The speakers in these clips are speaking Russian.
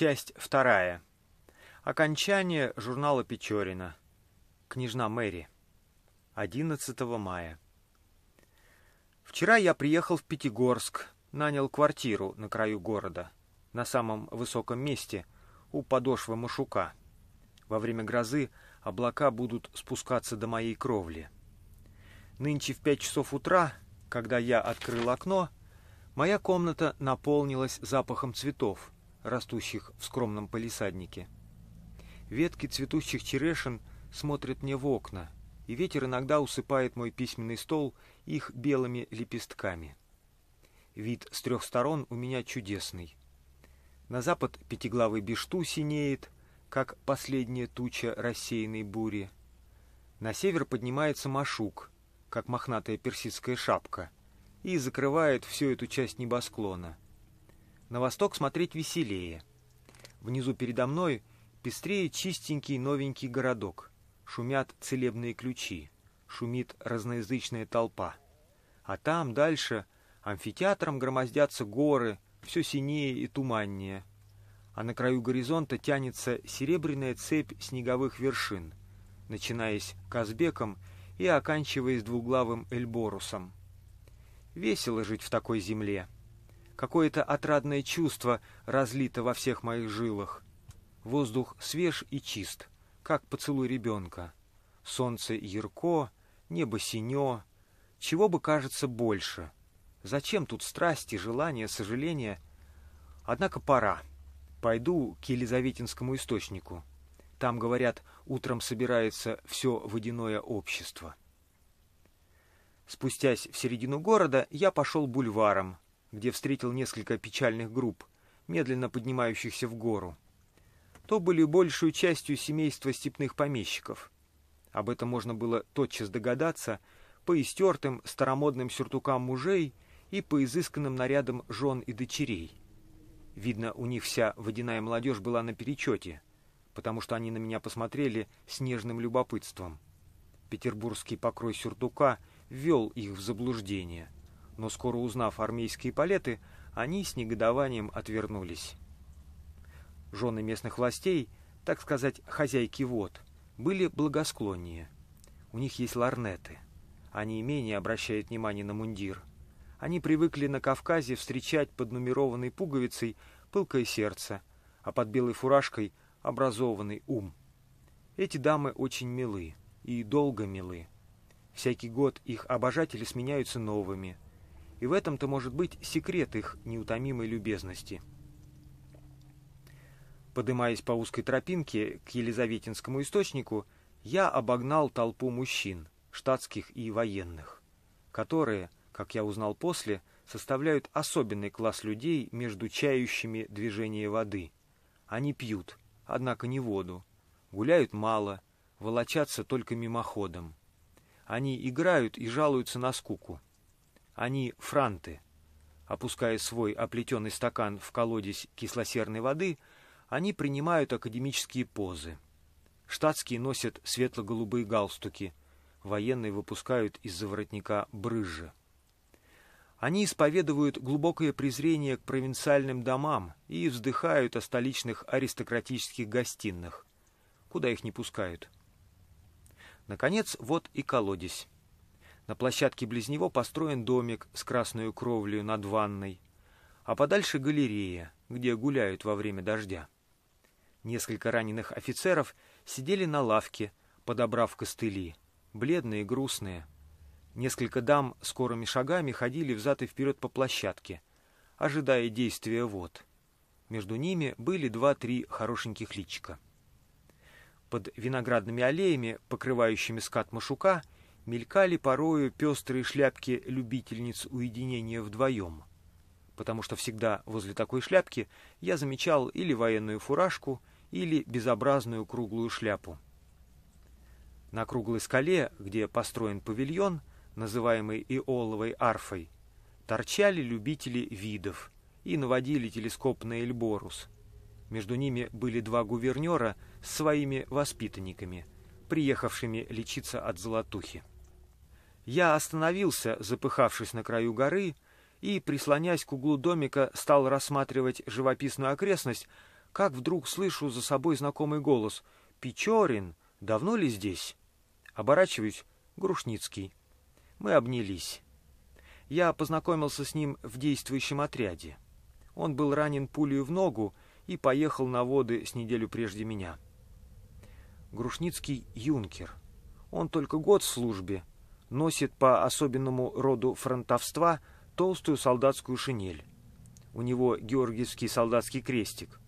Часть вторая. Окончание журнала Печорина. Княжна Мэри. 11 мая. Вчера я приехал в Пятигорск, нанял квартиру на краю города, на самом высоком месте, у подошвы Машука. Во время грозы облака будут спускаться до моей кровли. Нынче в пять часов утра, когда я открыл окно, моя комната наполнилась запахом цветов — растущих в скромном палисаднике. Ветки цветущих черешин смотрят мне в окна, и ветер иногда усыпает мой письменный стол их белыми лепестками. Вид с трех сторон у меня чудесный. На запад пятиглавый бишту синеет, как последняя туча рассеянной бури. На север поднимается машук, как мохнатая персидская шапка, и закрывает всю эту часть небосклона — на восток смотреть веселее. Внизу передо мной пестрее чистенький новенький городок. Шумят целебные ключи. Шумит разноязычная толпа. А там дальше амфитеатром громоздятся горы, все синее и туманнее. А на краю горизонта тянется серебряная цепь снеговых вершин, начинаясь Казбеком и оканчиваясь двуглавым Эльборусом. Весело жить в такой земле — Какое-то отрадное чувство разлито во всех моих жилах. Воздух свеж и чист, как поцелуй ребенка. Солнце ярко, небо синё. Чего бы кажется больше? Зачем тут страсти, желания, сожаления? Однако пора. Пойду к Елизаветинскому источнику. Там, говорят, утром собирается все водяное общество. Спустясь в середину города, я пошел бульваром, где встретил несколько печальных групп, медленно поднимающихся в гору. То были большую частью семейства степных помещиков. Об этом можно было тотчас догадаться по истертым старомодным сюртукам мужей и по изысканным нарядам жен и дочерей. Видно, у них вся водяная молодежь была на перечете, потому что они на меня посмотрели с нежным любопытством. Петербургский покрой сюртука ввел их в заблуждение — но скоро узнав армейские палеты, они с негодованием отвернулись. Жены местных властей, так сказать, хозяйки вод, были благосклоннее. У них есть ларнеты. Они менее обращают внимание на мундир. Они привыкли на Кавказе встречать под нумерованной пуговицей пылкое сердце, а под белой фуражкой — образованный ум. Эти дамы очень милы и долго милы. Всякий год их обожатели сменяются новыми — и в этом-то может быть секрет их неутомимой любезности. Подымаясь по узкой тропинке к Елизаветинскому источнику, я обогнал толпу мужчин, штатских и военных, которые, как я узнал после, составляют особенный класс людей между чающими движение воды. Они пьют, однако не воду, гуляют мало, волочатся только мимоходом. Они играют и жалуются на скуку. Они франты. Опуская свой оплетенный стакан в колодец кислосерной воды, они принимают академические позы. Штатские носят светло-голубые галстуки, военные выпускают из-за воротника брызжа. Они исповедуют глубокое презрение к провинциальным домам и вздыхают о столичных аристократических гостиных, куда их не пускают. Наконец, вот и колодец. На площадке близ него построен домик с красной кровлей над ванной, а подальше галерея, где гуляют во время дождя. Несколько раненых офицеров сидели на лавке, подобрав костыли, бледные и грустные. Несколько дам скорыми шагами ходили взад и вперед по площадке, ожидая действия вод. Между ними были два-три хорошеньких личика. Под виноградными аллеями, покрывающими скат Машука, — мелькали порою пестрые шляпки любительниц уединения вдвоем, потому что всегда возле такой шляпки я замечал или военную фуражку, или безобразную круглую шляпу. На круглой скале, где построен павильон, называемый Иоловой арфой, торчали любители видов и наводили телескоп на Эльборус. Между ними были два гувернера с своими воспитанниками, приехавшими лечиться от золотухи. Я остановился, запыхавшись на краю горы, и, прислонясь к углу домика, стал рассматривать живописную окрестность, как вдруг слышу за собой знакомый голос «Печорин, давно ли здесь?» Оборачиваюсь, Грушницкий. Мы обнялись. Я познакомился с ним в действующем отряде. Он был ранен пулей в ногу и поехал на воды с неделю прежде меня. Грушницкий — юнкер. Он только год в службе, носит по особенному роду фронтовства толстую солдатскую шинель. У него георгиевский солдатский крестик.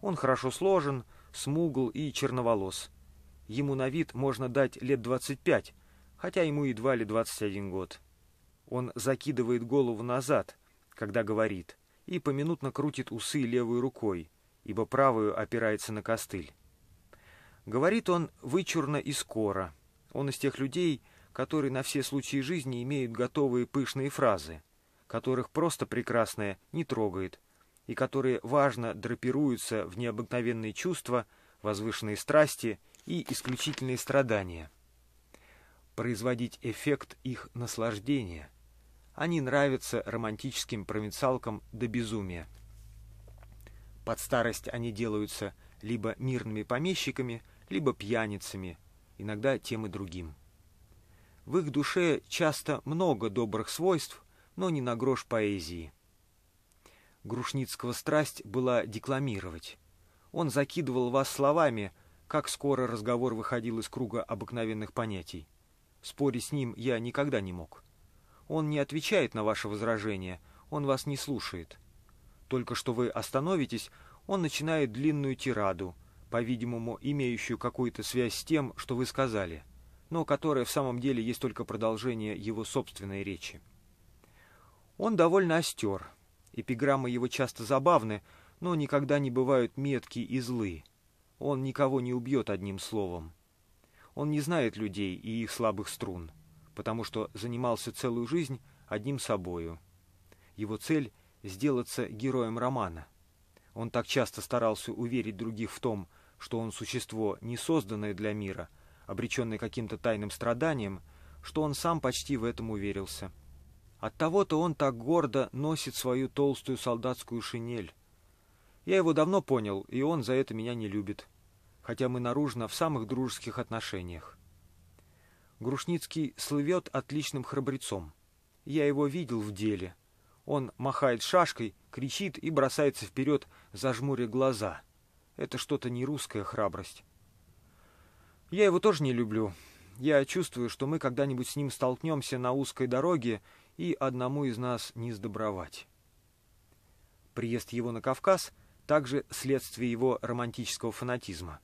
Он хорошо сложен, смугл и черноволос. Ему на вид можно дать лет 25, хотя ему едва ли 21 год. Он закидывает голову назад, когда говорит, и поминутно крутит усы левой рукой, ибо правую опирается на костыль. Говорит он вычурно и скоро. Он из тех людей, которые на все случаи жизни имеют готовые пышные фразы, которых просто прекрасное не трогает, и которые важно драпируются в необыкновенные чувства, возвышенные страсти и исключительные страдания. Производить эффект их наслаждения. Они нравятся романтическим провинциалкам до безумия. Под старость они делаются либо мирными помещиками, либо пьяницами, иногда тем и другим. В их душе часто много добрых свойств, но не на грош поэзии. Грушницкого страсть была декламировать. Он закидывал вас словами, как скоро разговор выходил из круга обыкновенных понятий. Спорить с ним я никогда не мог. Он не отвечает на ваши возражения, он вас не слушает. Только что вы остановитесь, он начинает длинную тираду, по-видимому, имеющую какую-то связь с тем, что вы сказали – но которое в самом деле есть только продолжение его собственной речи. Он довольно остер. Эпиграммы его часто забавны, но никогда не бывают метки и злы. Он никого не убьет одним словом. Он не знает людей и их слабых струн, потому что занимался целую жизнь одним собою. Его цель — сделаться героем романа. Он так часто старался уверить других в том, что он существо, не созданное для мира — обреченный каким-то тайным страданием, что он сам почти в этом уверился. Оттого-то он так гордо носит свою толстую солдатскую шинель. Я его давно понял, и он за это меня не любит, хотя мы наружно в самых дружеских отношениях. Грушницкий слывет отличным храбрецом. Я его видел в деле. Он махает шашкой, кричит и бросается вперед, зажмуря глаза. Это что-то не русская храбрость. Я его тоже не люблю. Я чувствую, что мы когда-нибудь с ним столкнемся на узкой дороге, и одному из нас не сдобровать. Приезд его на Кавказ — также следствие его романтического фанатизма.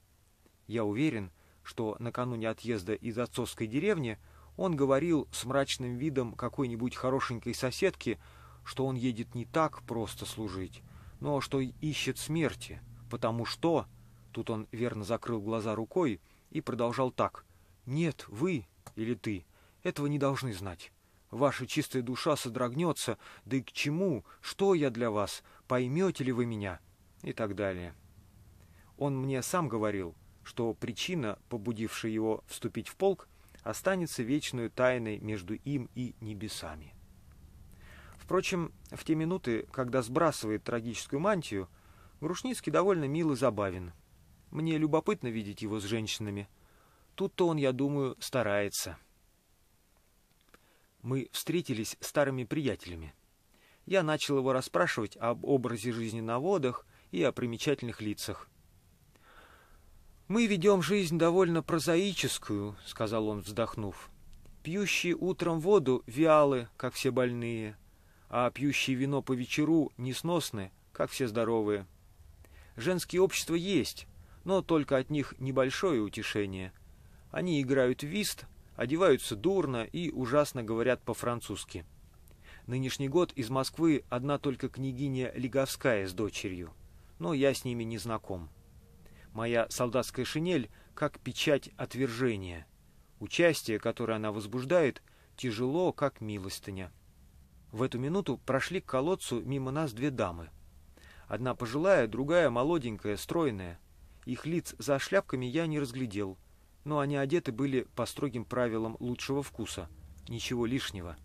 Я уверен, что накануне отъезда из отцовской деревни он говорил с мрачным видом какой-нибудь хорошенькой соседки, что он едет не так просто служить, но что ищет смерти, потому что... Тут он верно закрыл глаза рукой, и продолжал так. «Нет, вы или ты этого не должны знать. Ваша чистая душа содрогнется, да и к чему, что я для вас, поймете ли вы меня?» и так далее. Он мне сам говорил, что причина, побудившая его вступить в полк, останется вечную тайной между им и небесами. Впрочем, в те минуты, когда сбрасывает трагическую мантию, Грушницкий довольно мил и забавен – мне любопытно видеть его с женщинами. Тут-то он, я думаю, старается. Мы встретились старыми приятелями. Я начал его расспрашивать об образе жизни на водах и о примечательных лицах. «Мы ведем жизнь довольно прозаическую», — сказал он, вздохнув. «Пьющие утром воду вялы, как все больные, а пьющие вино по вечеру несносны, как все здоровые. Женские общества есть, но только от них небольшое утешение. Они играют вист, одеваются дурно и ужасно говорят по-французски. Нынешний год из Москвы одна только княгиня Леговская с дочерью, но я с ними не знаком. Моя солдатская шинель как печать отвержения. Участие, которое она возбуждает, тяжело, как милостыня. В эту минуту прошли к колодцу мимо нас две дамы. Одна пожилая, другая молоденькая, стройная. Их лиц за шляпками я не разглядел, но они одеты были по строгим правилам лучшего вкуса. Ничего лишнего.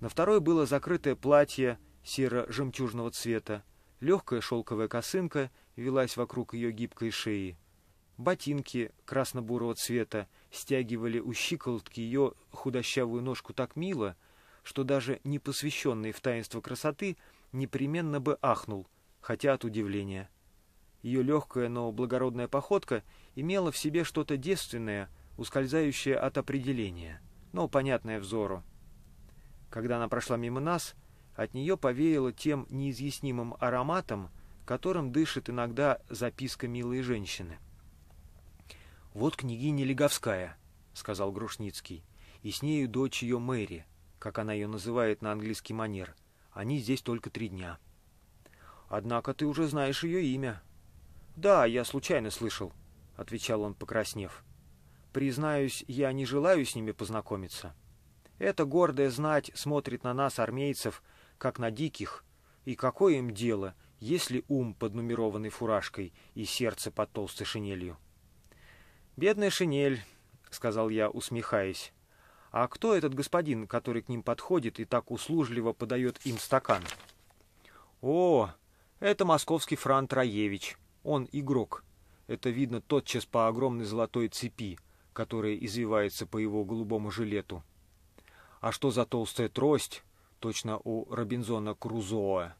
На второй было закрытое платье серо-жемчужного цвета. Легкая шелковая косынка велась вокруг ее гибкой шеи. Ботинки красно-бурого цвета стягивали у щиколотки ее худощавую ножку так мило, что даже непосвященный в таинство красоты непременно бы ахнул, хотя от удивления. Ее легкая, но благородная походка имела в себе что-то девственное, ускользающее от определения, но понятное взору. Когда она прошла мимо нас, от нее повеяло тем неизъяснимым ароматом, которым дышит иногда записка милой женщины. «Вот княгиня Леговская», — сказал Грушницкий, — «и с нею дочь ее Мэри, как она ее называет на английский манер. Они здесь только три дня». «Однако ты уже знаешь ее имя», «Да, я случайно слышал», — отвечал он, покраснев. «Признаюсь, я не желаю с ними познакомиться. Эта гордая знать смотрит на нас, армейцев, как на диких, и какое им дело, если ум под нумерованной фуражкой и сердце под толстой шинелью?» «Бедная шинель», — сказал я, усмехаясь. «А кто этот господин, который к ним подходит и так услужливо подает им стакан?» «О, это московский Фран Троевич», он игрок. Это видно тотчас по огромной золотой цепи, которая извивается по его голубому жилету. А что за толстая трость? Точно у Робинзона Крузоа.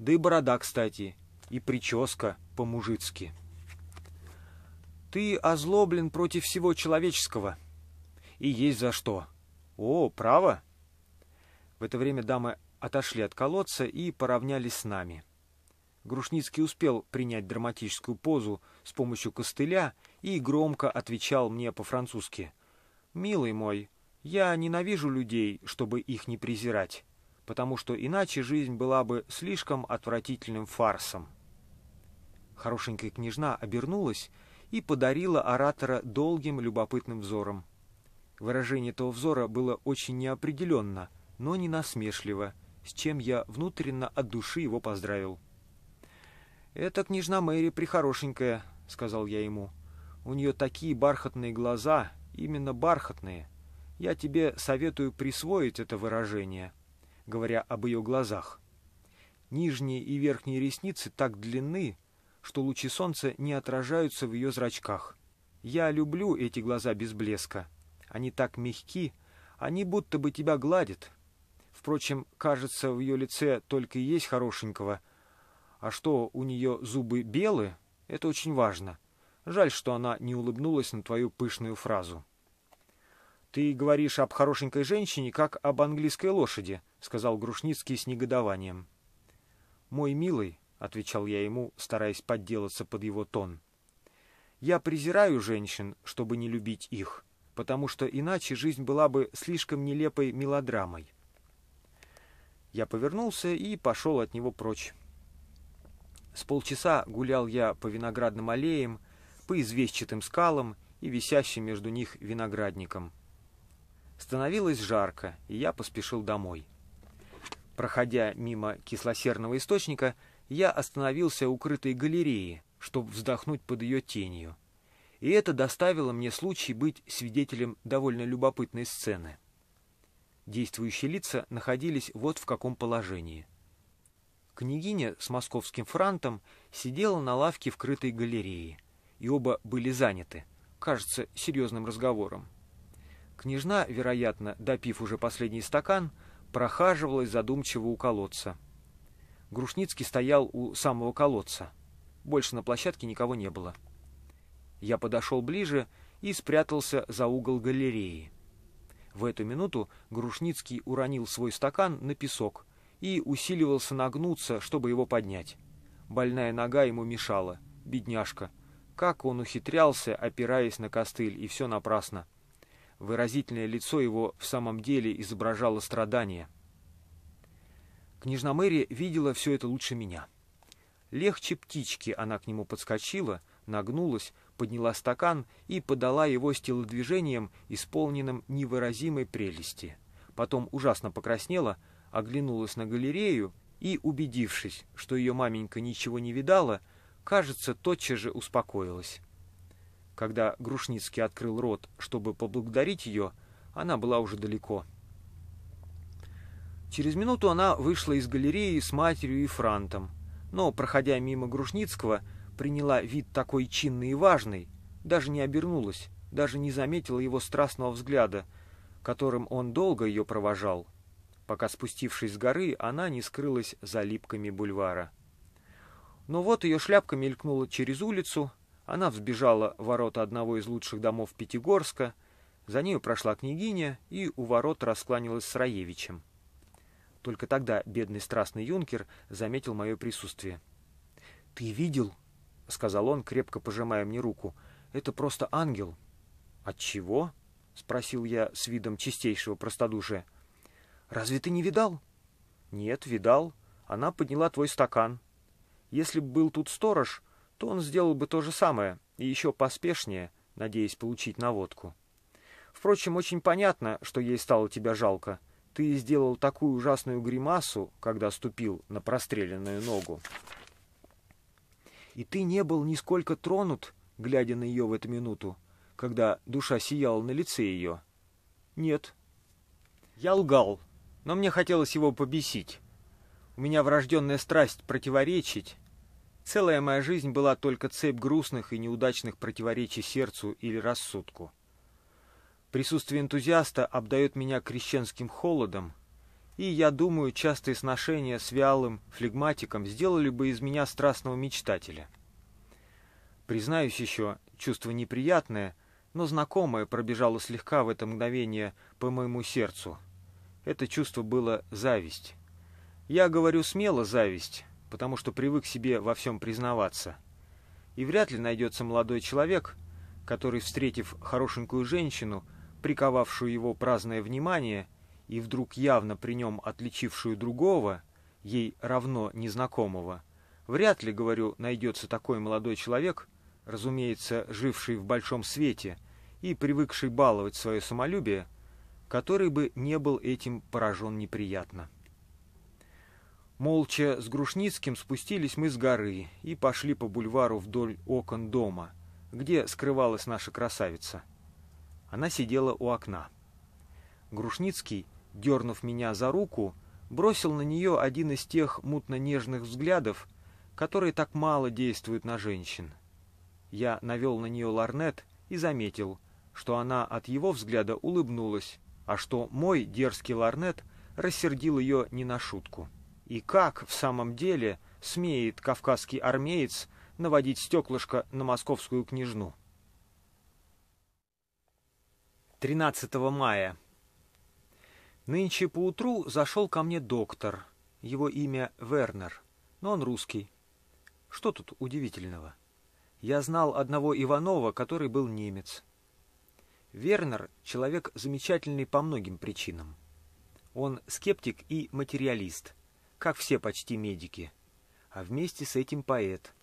Да и борода, кстати, и прическа по-мужицки. Ты озлоблен против всего человеческого. И есть за что. О, право? В это время дамы отошли от колодца и поравнялись с нами. — Грушницкий успел принять драматическую позу с помощью костыля и громко отвечал мне по-французски. «Милый мой, я ненавижу людей, чтобы их не презирать, потому что иначе жизнь была бы слишком отвратительным фарсом». Хорошенькая княжна обернулась и подарила оратора долгим любопытным взором. Выражение этого взора было очень неопределенно, но не насмешливо, с чем я внутренно от души его поздравил. «Это княжна Мэри прихорошенькая», — сказал я ему. «У нее такие бархатные глаза, именно бархатные. Я тебе советую присвоить это выражение, говоря об ее глазах. Нижние и верхние ресницы так длинны, что лучи солнца не отражаются в ее зрачках. Я люблю эти глаза без блеска. Они так мягки, они будто бы тебя гладят. Впрочем, кажется, в ее лице только и есть хорошенького — а что, у нее зубы белые? Это очень важно. Жаль, что она не улыбнулась на твою пышную фразу. «Ты говоришь об хорошенькой женщине, как об английской лошади», — сказал Грушницкий с негодованием. «Мой милый», — отвечал я ему, стараясь подделаться под его тон, — «я презираю женщин, чтобы не любить их, потому что иначе жизнь была бы слишком нелепой мелодрамой». Я повернулся и пошел от него прочь. С полчаса гулял я по виноградным аллеям, по известчатым скалам и висящим между них виноградникам. Становилось жарко, и я поспешил домой. Проходя мимо кислосерного источника, я остановился укрытой галереи, чтобы вздохнуть под ее тенью. И это доставило мне случай быть свидетелем довольно любопытной сцены. Действующие лица находились вот в каком положении – Княгиня с московским франтом сидела на лавке в крытой галерее, и оба были заняты, кажется, серьезным разговором. Княжна, вероятно, допив уже последний стакан, прохаживалась задумчиво у колодца. Грушницкий стоял у самого колодца. Больше на площадке никого не было. Я подошел ближе и спрятался за угол галереи. В эту минуту Грушницкий уронил свой стакан на песок — и усиливался нагнуться, чтобы его поднять. Больная нога ему мешала. Бедняжка. Как он ухитрялся, опираясь на костыль, и все напрасно. Выразительное лицо его в самом деле изображало страдание. Княжна Мэри видела все это лучше меня. Легче птички она к нему подскочила, нагнулась, подняла стакан и подала его с телодвижением, исполненным невыразимой прелести. Потом ужасно покраснела, оглянулась на галерею и, убедившись, что ее маменька ничего не видала, кажется, тотчас же успокоилась. Когда Грушницкий открыл рот, чтобы поблагодарить ее, она была уже далеко. Через минуту она вышла из галереи с матерью и франтом, но, проходя мимо Грушницкого, приняла вид такой чинный и важный, даже не обернулась, даже не заметила его страстного взгляда, которым он долго ее провожал — пока, спустившись с горы, она не скрылась за липками бульвара. Но вот ее шляпка мелькнула через улицу, она взбежала в ворота одного из лучших домов Пятигорска, за нею прошла княгиня и у ворот раскланялась с Раевичем. Только тогда бедный страстный юнкер заметил мое присутствие. «Ты видел?» — сказал он, крепко пожимая мне руку. «Это просто ангел». «Отчего?» — спросил я с видом чистейшего простодушия. Разве ты не видал? Нет, видал. Она подняла твой стакан. Если бы был тут сторож, то он сделал бы то же самое, и еще поспешнее, надеясь получить наводку. Впрочем, очень понятно, что ей стало тебя жалко. Ты сделал такую ужасную гримасу, когда ступил на простреленную ногу. И ты не был нисколько тронут, глядя на ее в эту минуту, когда душа сияла на лице ее? Нет. Я лгал, но мне хотелось его побесить. У меня врожденная страсть противоречить. Целая моя жизнь была только цепь грустных и неудачных противоречий сердцу или рассудку. Присутствие энтузиаста обдает меня крещенским холодом, и, я думаю, частые сношения с вялым флегматиком сделали бы из меня страстного мечтателя. Признаюсь еще, чувство неприятное, но знакомое пробежало слегка в это мгновение по моему сердцу — это чувство было зависть. Я говорю смело зависть, потому что привык себе во всем признаваться. И вряд ли найдется молодой человек, который, встретив хорошенькую женщину, приковавшую его праздное внимание, и вдруг явно при нем отличившую другого, ей равно незнакомого, вряд ли, говорю, найдется такой молодой человек, разумеется, живший в большом свете и привыкший баловать свое самолюбие, который бы не был этим поражен неприятно. Молча с Грушницким спустились мы с горы и пошли по бульвару вдоль окон дома, где скрывалась наша красавица. Она сидела у окна. Грушницкий, дернув меня за руку, бросил на нее один из тех мутно-нежных взглядов, которые так мало действуют на женщин. Я навел на нее ларнет и заметил, что она от его взгляда улыбнулась а что мой дерзкий ларнет рассердил ее не на шутку. И как, в самом деле, смеет кавказский армеец наводить стеклышко на московскую княжну? 13 мая. Нынче поутру зашел ко мне доктор, его имя Вернер, но он русский. Что тут удивительного? Я знал одного Иванова, который был немец. Вернер – человек замечательный по многим причинам. Он скептик и материалист, как все почти медики, а вместе с этим поэт.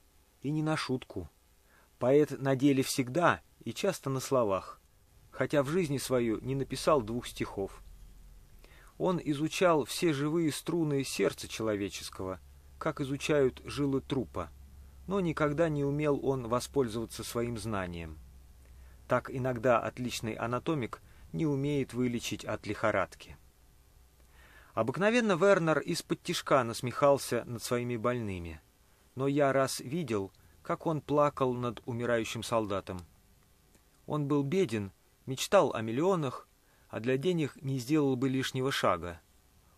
И не на шутку. Поэт на деле всегда и часто на словах, хотя в жизни свою не написал двух стихов. Он изучал все живые струны сердца человеческого, как изучают жилы трупа, но никогда не умел он воспользоваться своим знанием – так иногда отличный анатомик не умеет вылечить от лихорадки. Обыкновенно Вернер из-под тишка насмехался над своими больными. Но я раз видел, как он плакал над умирающим солдатом. Он был беден, мечтал о миллионах, а для денег не сделал бы лишнего шага.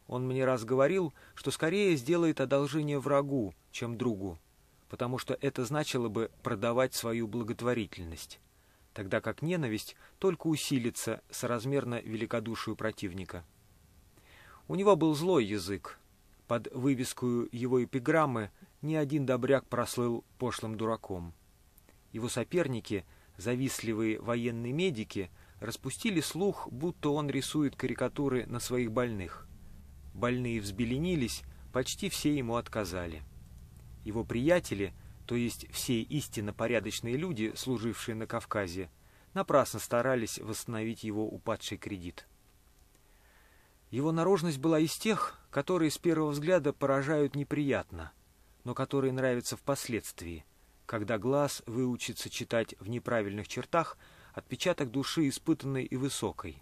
Он мне раз говорил, что скорее сделает одолжение врагу, чем другу, потому что это значило бы продавать свою благотворительность тогда как ненависть только усилится соразмерно великодушию противника. У него был злой язык. Под вывеску его эпиграммы ни один добряк прослыл пошлым дураком. Его соперники, завистливые военные медики, распустили слух, будто он рисует карикатуры на своих больных. Больные взбеленились, почти все ему отказали. Его приятели – то есть все истинно порядочные люди, служившие на Кавказе, напрасно старались восстановить его упадший кредит. Его наружность была из тех, которые с первого взгляда поражают неприятно, но которые нравятся впоследствии, когда глаз выучится читать в неправильных чертах отпечаток души испытанной и высокой.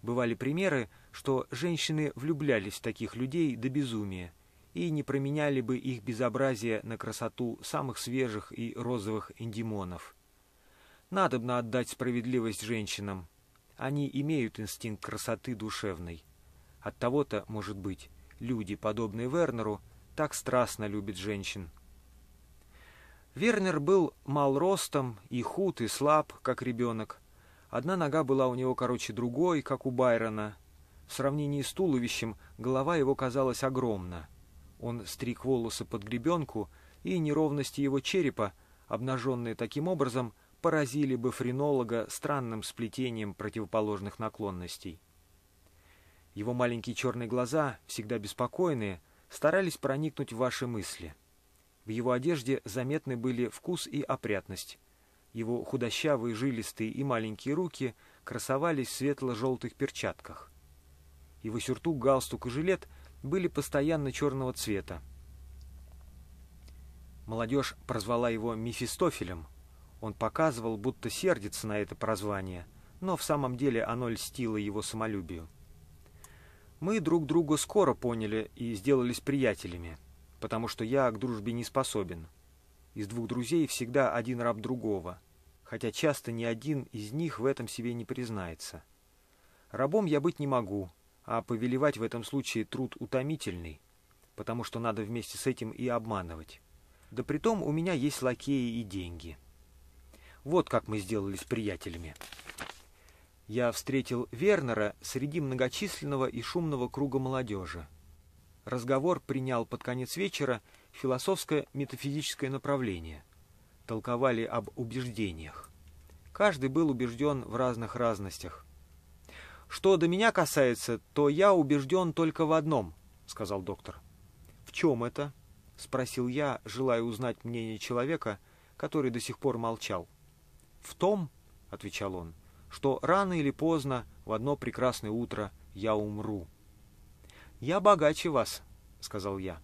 Бывали примеры, что женщины влюблялись в таких людей до безумия – и не променяли бы их безобразие на красоту самых свежих и розовых эндимонов. Надобно отдать справедливость женщинам. Они имеют инстинкт красоты душевной. От того то может быть, люди, подобные Вернеру, так страстно любят женщин. Вернер был мал ростом и худ, и слаб, как ребенок. Одна нога была у него короче другой, как у Байрона. В сравнении с туловищем голова его казалась огромна. Он стриг волосы под гребенку, и неровности его черепа, обнаженные таким образом, поразили бы френолога странным сплетением противоположных наклонностей. Его маленькие черные глаза, всегда беспокойные, старались проникнуть в ваши мысли. В его одежде заметны были вкус и опрятность. Его худощавые, жилистые и маленькие руки красовались в светло-желтых перчатках. Его сюртук, галстук и жилет – были постоянно черного цвета. Молодежь прозвала его Мефистофелем. Он показывал, будто сердится на это прозвание, но в самом деле оно льстило его самолюбию. Мы друг друга скоро поняли и сделались приятелями, потому что я к дружбе не способен. Из двух друзей всегда один раб другого, хотя часто ни один из них в этом себе не признается. Рабом я быть не могу — а повелевать в этом случае труд утомительный, потому что надо вместе с этим и обманывать. Да притом у меня есть лакеи и деньги. Вот как мы сделали с приятелями. Я встретил Вернера среди многочисленного и шумного круга молодежи. Разговор принял под конец вечера философское метафизическое направление. Толковали об убеждениях. Каждый был убежден в разных разностях – «Что до меня касается, то я убежден только в одном», — сказал доктор. «В чем это?» — спросил я, желая узнать мнение человека, который до сих пор молчал. «В том», — отвечал он, — «что рано или поздно, в одно прекрасное утро, я умру». «Я богаче вас», — сказал я.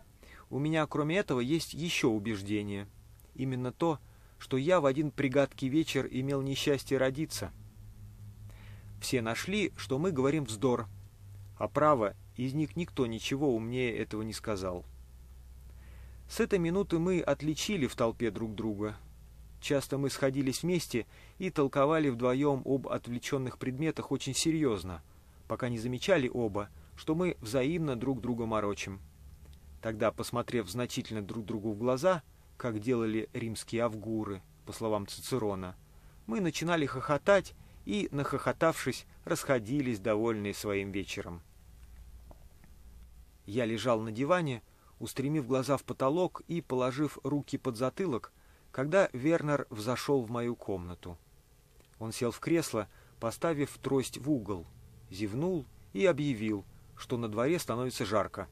«У меня, кроме этого, есть еще убеждение. Именно то, что я в один пригадкий вечер имел несчастье родиться» Все нашли, что мы говорим вздор. А право, из них никто ничего умнее этого не сказал. С этой минуты мы отличили в толпе друг друга. Часто мы сходились вместе и толковали вдвоем об отвлеченных предметах очень серьезно, пока не замечали оба, что мы взаимно друг друга морочим. Тогда, посмотрев значительно друг другу в глаза, как делали римские авгуры, по словам Цицерона, мы начинали хохотать и, нахохотавшись, расходились, довольные своим вечером. Я лежал на диване, устремив глаза в потолок и положив руки под затылок, когда Вернер взошел в мою комнату. Он сел в кресло, поставив трость в угол, зевнул и объявил, что на дворе становится жарко.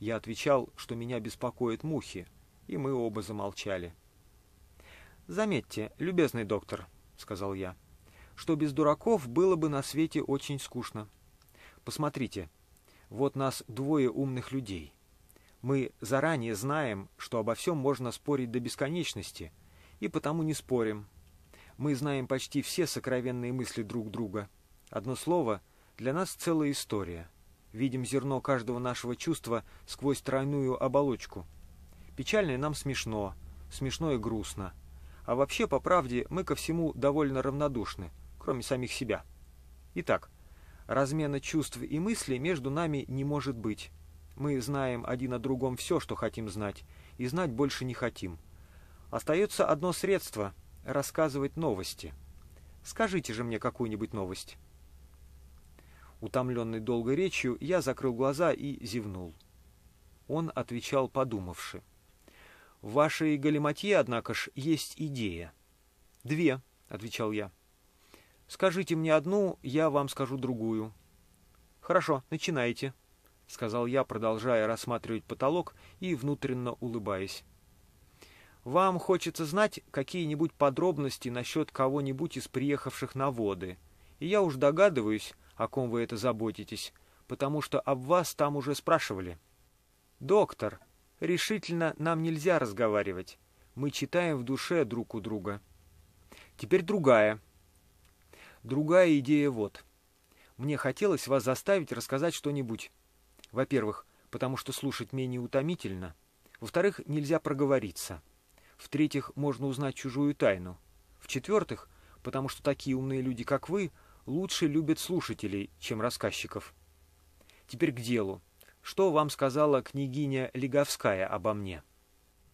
Я отвечал, что меня беспокоят мухи, и мы оба замолчали. «Заметьте, любезный доктор», — сказал я, — что без дураков было бы на свете очень скучно. Посмотрите, вот нас двое умных людей. Мы заранее знаем, что обо всем можно спорить до бесконечности, и потому не спорим. Мы знаем почти все сокровенные мысли друг друга. Одно слово — для нас целая история. Видим зерно каждого нашего чувства сквозь тройную оболочку. Печально нам смешно, смешно и грустно. А вообще, по правде, мы ко всему довольно равнодушны — кроме самих себя. Итак, размена чувств и мыслей между нами не может быть. Мы знаем один о другом все, что хотим знать, и знать больше не хотим. Остается одно средство – рассказывать новости. Скажите же мне какую-нибудь новость. Утомленный долгой речью, я закрыл глаза и зевнул. Он отвечал, подумавши. «В вашей галиматье, однако ж, есть идея». «Две», — отвечал я. Скажите мне одну, я вам скажу другую». «Хорошо, начинайте», — сказал я, продолжая рассматривать потолок и внутренно улыбаясь. «Вам хочется знать какие-нибудь подробности насчет кого-нибудь из приехавших на воды. И я уж догадываюсь, о ком вы это заботитесь, потому что об вас там уже спрашивали». «Доктор, решительно нам нельзя разговаривать. Мы читаем в душе друг у друга». «Теперь другая», Другая идея вот. Мне хотелось вас заставить рассказать что-нибудь. Во-первых, потому что слушать менее утомительно. Во-вторых, нельзя проговориться. В-третьих, можно узнать чужую тайну. В-четвертых, потому что такие умные люди, как вы, лучше любят слушателей, чем рассказчиков. Теперь к делу. Что вам сказала княгиня Леговская обо мне?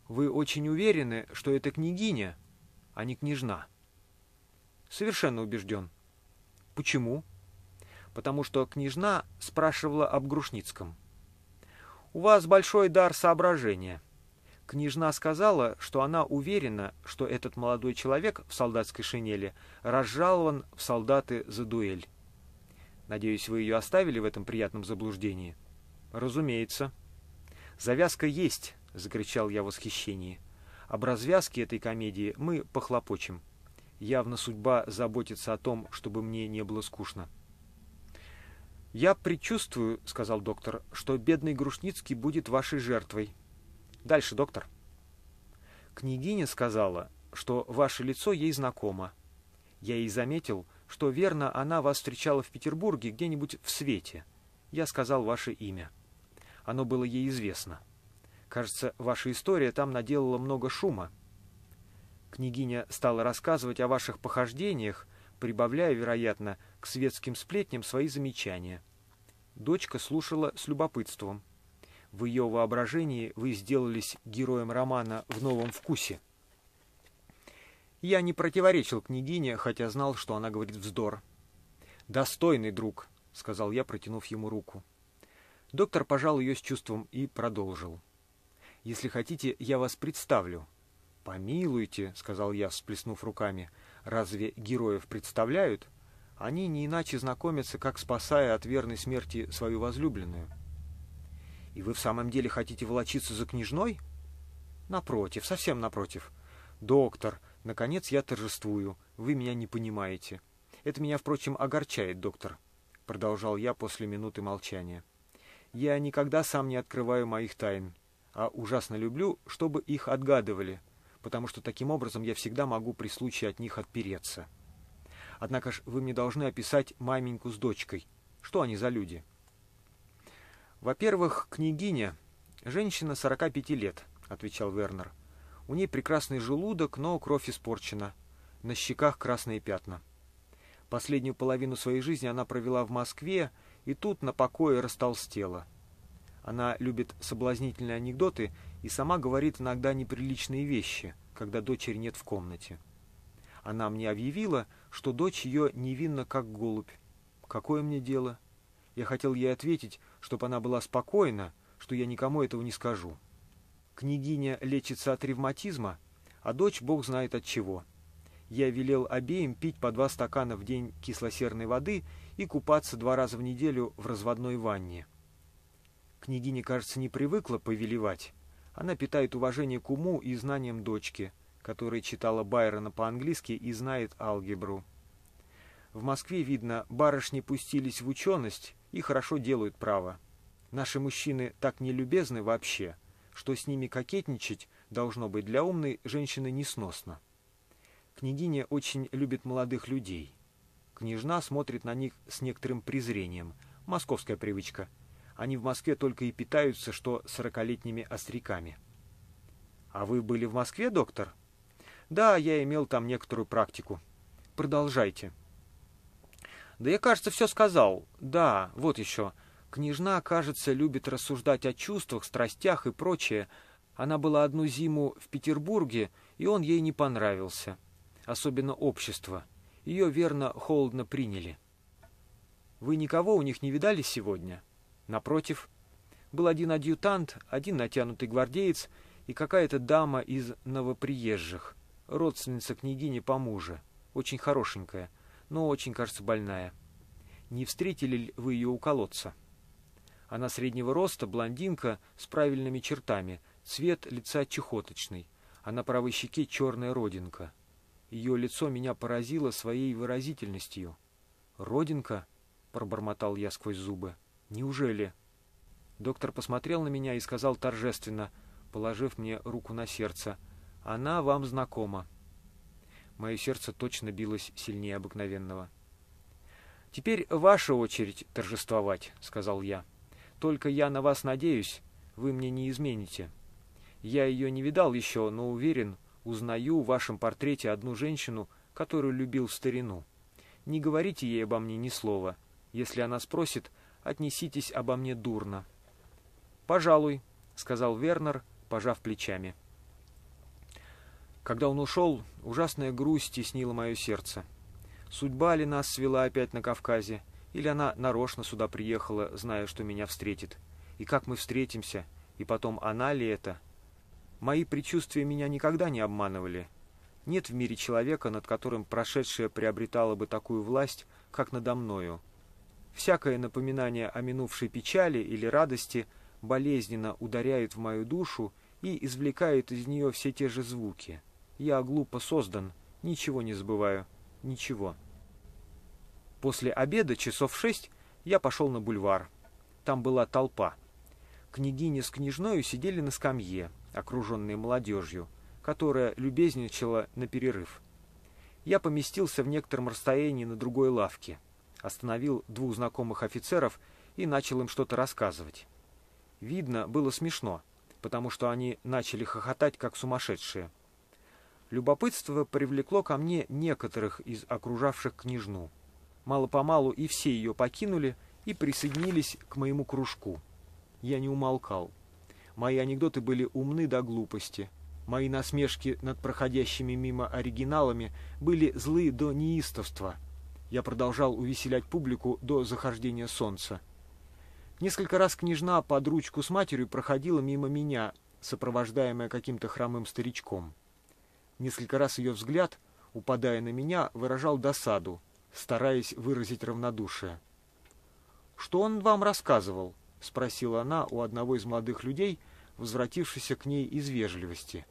Вы очень уверены, что это княгиня, а не княжна? Совершенно убежден. Почему? Потому что княжна спрашивала об Грушницком. «У вас большой дар соображения». Княжна сказала, что она уверена, что этот молодой человек в солдатской шинели разжалован в солдаты за дуэль. Надеюсь, вы ее оставили в этом приятном заблуждении? Разумеется. Завязка есть, закричал я в восхищении. Об развязке этой комедии мы похлопочем. Явно судьба заботится о том, чтобы мне не было скучно. «Я предчувствую, — сказал доктор, — что бедный Грушницкий будет вашей жертвой. Дальше, доктор». Княгиня сказала, что ваше лицо ей знакомо. Я ей заметил, что верно она вас встречала в Петербурге где-нибудь в свете. Я сказал ваше имя. Оно было ей известно. Кажется, ваша история там наделала много шума. Княгиня стала рассказывать о ваших похождениях, прибавляя, вероятно, к светским сплетням свои замечания. Дочка слушала с любопытством. В ее воображении вы сделались героем романа в новом вкусе. Я не противоречил княгине, хотя знал, что она говорит вздор. «Достойный друг», — сказал я, протянув ему руку. Доктор пожал ее с чувством и продолжил. «Если хотите, я вас представлю. «Помилуйте», — сказал я, всплеснув руками, — «разве героев представляют? Они не иначе знакомятся, как спасая от верной смерти свою возлюбленную». «И вы в самом деле хотите волочиться за княжной?» «Напротив, совсем напротив. Доктор, наконец я торжествую, вы меня не понимаете. Это меня, впрочем, огорчает, доктор», — продолжал я после минуты молчания. «Я никогда сам не открываю моих тайн, а ужасно люблю, чтобы их отгадывали, потому что таким образом я всегда могу при случае от них отпереться. Однако ж вы мне должны описать маменьку с дочкой. Что они за люди? Во-первых, княгиня, женщина 45 лет, отвечал Вернер. У ней прекрасный желудок, но кровь испорчена. На щеках красные пятна. Последнюю половину своей жизни она провела в Москве, и тут на покое растолстела. Она любит соблазнительные анекдоты и сама говорит иногда неприличные вещи, когда дочери нет в комнате. Она мне объявила, что дочь ее невинна, как голубь. Какое мне дело? Я хотел ей ответить, чтобы она была спокойна, что я никому этого не скажу. Княгиня лечится от ревматизма, а дочь бог знает от чего. Я велел обеим пить по два стакана в день кислосерной воды и купаться два раза в неделю в разводной ванне. Княгиня, кажется, не привыкла повелевать. Она питает уважение к уму и знаниям дочки, которая читала Байрона по-английски и знает алгебру. В Москве, видно, барышни пустились в ученость и хорошо делают право. Наши мужчины так нелюбезны вообще, что с ними кокетничать должно быть для умной женщины несносно. Княгиня очень любит молодых людей. Княжна смотрит на них с некоторым презрением. Московская привычка – они в Москве только и питаются, что сорокалетними остряками. «А вы были в Москве, доктор?» «Да, я имел там некоторую практику». «Продолжайте». «Да я, кажется, все сказал. Да, вот еще. Княжна, кажется, любит рассуждать о чувствах, страстях и прочее. Она была одну зиму в Петербурге, и он ей не понравился. Особенно общество. Ее верно холодно приняли. Вы никого у них не видали сегодня? Напротив, был один адъютант, один натянутый гвардеец и какая-то дама из новоприезжих, родственница княгини по мужу, очень хорошенькая, но очень, кажется, больная. Не встретили ли вы ее у колодца? Она среднего роста, блондинка, с правильными чертами, цвет лица чехоточный, а на правой щеке черная родинка. Ее лицо меня поразило своей выразительностью. «Родинка?» — пробормотал я сквозь зубы. «Неужели?» Доктор посмотрел на меня и сказал торжественно, положив мне руку на сердце. «Она вам знакома». Мое сердце точно билось сильнее обыкновенного. «Теперь ваша очередь торжествовать», — сказал я. «Только я на вас надеюсь, вы мне не измените. Я ее не видал еще, но уверен, узнаю в вашем портрете одну женщину, которую любил в старину. Не говорите ей обо мне ни слова. Если она спросит, отнеситесь обо мне дурно». «Пожалуй», — сказал Вернер, пожав плечами. Когда он ушел, ужасная грусть теснила мое сердце. Судьба ли нас свела опять на Кавказе, или она нарочно сюда приехала, зная, что меня встретит? И как мы встретимся, и потом она ли это? Мои предчувствия меня никогда не обманывали. Нет в мире человека, над которым прошедшее приобретало бы такую власть, как надо мною. Всякое напоминание о минувшей печали или радости болезненно ударяет в мою душу и извлекает из нее все те же звуки. Я глупо создан, ничего не забываю, ничего. После обеда, часов шесть, я пошел на бульвар. Там была толпа. Княгиня с княжною сидели на скамье, окруженные молодежью, которая любезничала на перерыв. Я поместился в некотором расстоянии на другой лавке – остановил двух знакомых офицеров и начал им что-то рассказывать. Видно, было смешно, потому что они начали хохотать, как сумасшедшие. Любопытство привлекло ко мне некоторых из окружавших княжну. Мало-помалу и все ее покинули и присоединились к моему кружку. Я не умолкал. Мои анекдоты были умны до глупости. Мои насмешки над проходящими мимо оригиналами были злы до неистовства — я продолжал увеселять публику до захождения солнца. Несколько раз княжна под ручку с матерью проходила мимо меня, сопровождаемая каким-то хромым старичком. Несколько раз ее взгляд, упадая на меня, выражал досаду, стараясь выразить равнодушие. «Что он вам рассказывал?» — спросила она у одного из молодых людей, возвратившийся к ней из вежливости.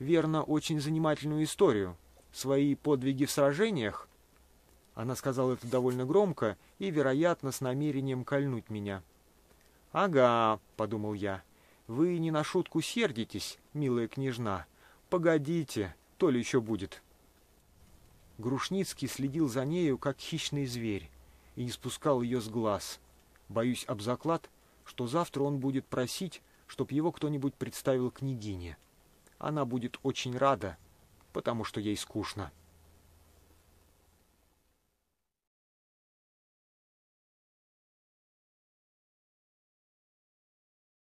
«Верно, очень занимательную историю. Свои подвиги в сражениях?» Она сказала это довольно громко и, вероятно, с намерением кольнуть меня. «Ага», — подумал я, — «вы не на шутку сердитесь, милая княжна. Погодите, то ли еще будет». Грушницкий следил за нею, как хищный зверь, и не спускал ее с глаз. Боюсь об заклад, что завтра он будет просить, чтоб его кто-нибудь представил княгине. Она будет очень рада, потому что ей скучно.